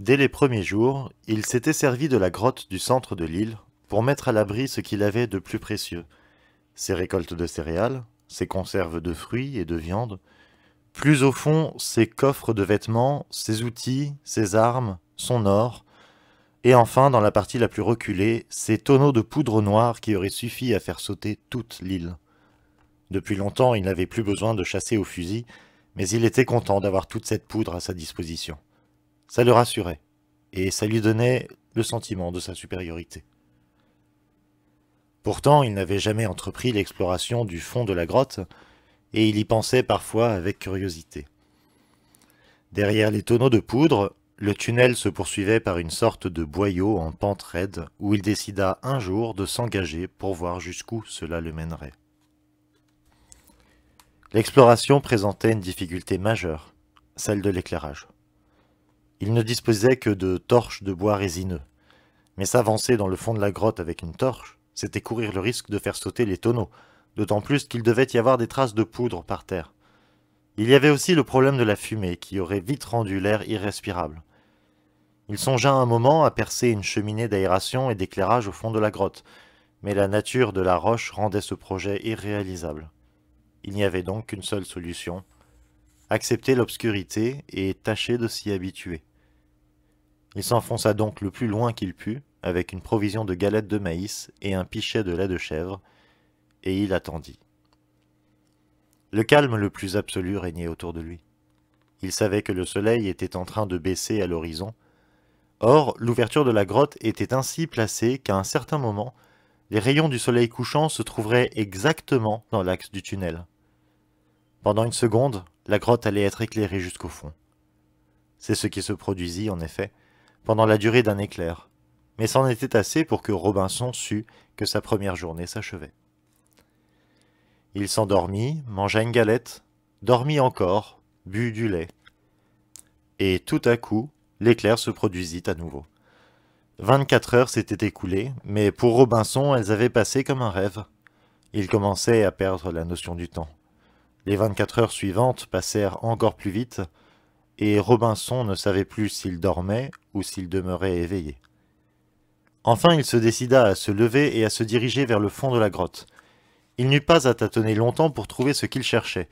Dès les premiers jours, il s'était servi de la grotte du centre de l'île pour mettre à l'abri ce qu'il avait de plus précieux, ses récoltes de céréales, ses conserves de fruits et de viande, plus au fond ses coffres de vêtements, ses outils, ses armes, son or, et enfin, dans la partie la plus reculée, ses tonneaux de poudre noire qui auraient suffi à faire sauter toute l'île. Depuis longtemps, il n'avait plus besoin de chasser au fusil, mais il était content d'avoir toute cette poudre à sa disposition. Ça le rassurait, et ça lui donnait le sentiment de sa supériorité. Pourtant, il n'avait jamais entrepris l'exploration du fond de la grotte, et il y pensait parfois avec curiosité. Derrière les tonneaux de poudre, le tunnel se poursuivait par une sorte de boyau en pente raide où il décida un jour de s'engager pour voir jusqu'où cela le mènerait. L'exploration présentait une difficulté majeure, celle de l'éclairage. Il ne disposait que de torches de bois résineux. Mais s'avancer dans le fond de la grotte avec une torche, c'était courir le risque de faire sauter les tonneaux, d'autant plus qu'il devait y avoir des traces de poudre par terre. Il y avait aussi le problème de la fumée, qui aurait vite rendu l'air irrespirable. Il songea un moment à percer une cheminée d'aération et d'éclairage au fond de la grotte, mais la nature de la roche rendait ce projet irréalisable. Il n'y avait donc qu'une seule solution, accepter l'obscurité et tâcher de s'y habituer. Il s'enfonça donc le plus loin qu'il put, avec une provision de galettes de maïs et un pichet de lait de chèvre, et il attendit. Le calme le plus absolu régnait autour de lui. Il savait que le soleil était en train de baisser à l'horizon. Or, l'ouverture de la grotte était ainsi placée qu'à un certain moment, les rayons du soleil couchant se trouveraient exactement dans l'axe du tunnel. Pendant une seconde, la grotte allait être éclairée jusqu'au fond. C'est ce qui se produisit, en effet, pendant la durée d'un éclair, mais c'en était assez pour que Robinson sût que sa première journée s'achevait. Il s'endormit, mangea une galette, dormit encore, but du lait. Et tout à coup, l'éclair se produisit à nouveau. Vingt-quatre heures s'étaient écoulées, mais pour Robinson, elles avaient passé comme un rêve. Il commençait à perdre la notion du temps. Les vingt-quatre heures suivantes passèrent encore plus vite, et Robinson ne savait plus s'il dormait ou s'il demeurait éveillé. Enfin il se décida à se lever et à se diriger vers le fond de la grotte. Il n'eut pas à tâtonner longtemps pour trouver ce qu'il cherchait,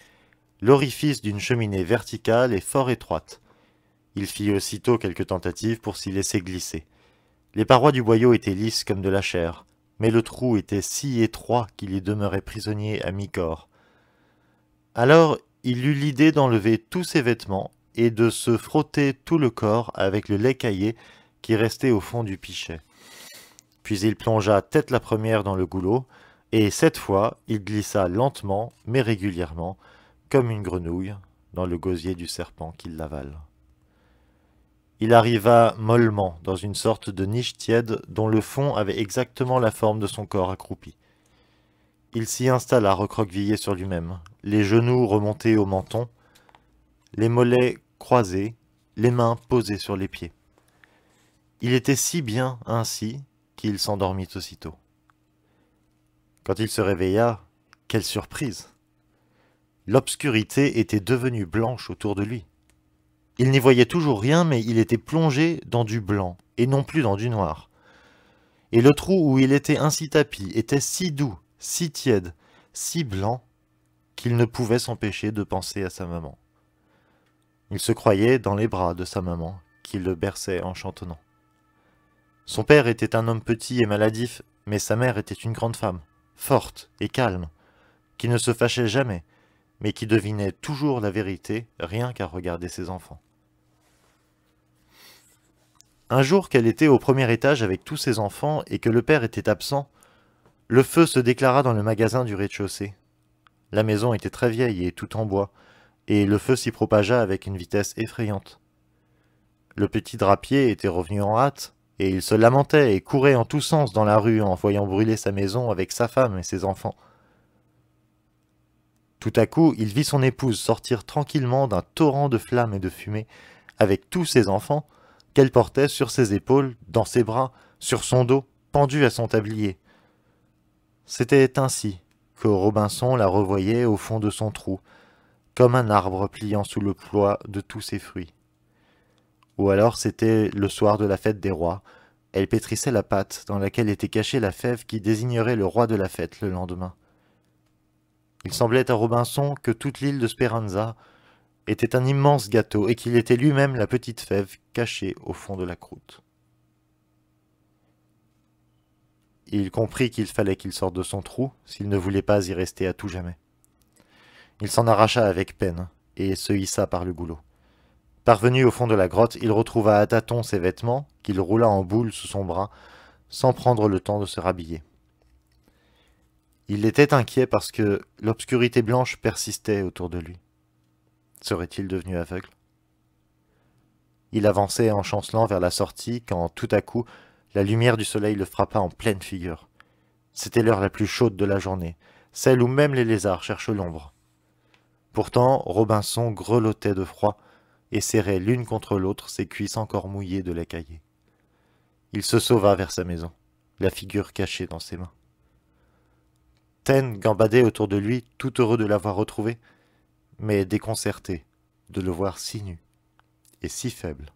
l'orifice d'une cheminée verticale et fort étroite. Il fit aussitôt quelques tentatives pour s'y laisser glisser. Les parois du boyau étaient lisses comme de la chair, mais le trou était si étroit qu'il y demeurait prisonnier à mi-corps. Alors il eut l'idée d'enlever tous ses vêtements et de se frotter tout le corps avec le lait caillé qui restait au fond du pichet. Puis il plongea tête la première dans le goulot, et cette fois il glissa lentement mais régulièrement, comme une grenouille, dans le gosier du serpent qui l'avale. Il arriva mollement dans une sorte de niche tiède dont le fond avait exactement la forme de son corps accroupi. Il s'y installa recroquevillé sur lui-même, les genoux remontés au menton, les mollets croisé, les mains posées sur les pieds. Il était si bien ainsi qu'il s'endormit aussitôt. Quand il se réveilla, quelle surprise L'obscurité était devenue blanche autour de lui. Il n'y voyait toujours rien, mais il était plongé dans du blanc, et non plus dans du noir. Et le trou où il était ainsi tapi était si doux, si tiède, si blanc, qu'il ne pouvait s'empêcher de penser à sa maman. Il se croyait dans les bras de sa maman, qui le berçait en chantonnant. Son père était un homme petit et maladif, mais sa mère était une grande femme, forte et calme, qui ne se fâchait jamais, mais qui devinait toujours la vérité rien qu'à regarder ses enfants. Un jour qu'elle était au premier étage avec tous ses enfants et que le père était absent, le feu se déclara dans le magasin du rez-de-chaussée. La maison était très vieille et tout en bois, et le feu s'y propagea avec une vitesse effrayante. Le petit drapier était revenu en hâte, et il se lamentait et courait en tous sens dans la rue en voyant brûler sa maison avec sa femme et ses enfants. Tout à coup, il vit son épouse sortir tranquillement d'un torrent de flammes et de fumée, avec tous ses enfants, qu'elle portait sur ses épaules, dans ses bras, sur son dos, pendu à son tablier. C'était ainsi que Robinson la revoyait au fond de son trou, comme un arbre pliant sous le poids de tous ses fruits. Ou alors c'était le soir de la fête des rois, elle pétrissait la pâte dans laquelle était cachée la fève qui désignerait le roi de la fête le lendemain. Il semblait à Robinson que toute l'île de Speranza était un immense gâteau et qu'il était lui-même la petite fève cachée au fond de la croûte. Il comprit qu'il fallait qu'il sorte de son trou s'il ne voulait pas y rester à tout jamais. Il s'en arracha avec peine, et se hissa par le goulot. Parvenu au fond de la grotte, il retrouva à tâtons ses vêtements, qu'il roula en boule sous son bras, sans prendre le temps de se rhabiller. Il était inquiet parce que l'obscurité blanche persistait autour de lui. Serait-il devenu aveugle Il avançait en chancelant vers la sortie quand, tout à coup, la lumière du soleil le frappa en pleine figure. C'était l'heure la plus chaude de la journée, celle où même les lézards cherchent l'ombre. Pourtant, Robinson grelottait de froid et serrait l'une contre l'autre ses cuisses encore mouillées de l'écaillé. Il se sauva vers sa maison, la figure cachée dans ses mains. Ten gambadait autour de lui, tout heureux de l'avoir retrouvé, mais déconcerté de le voir si nu et si faible.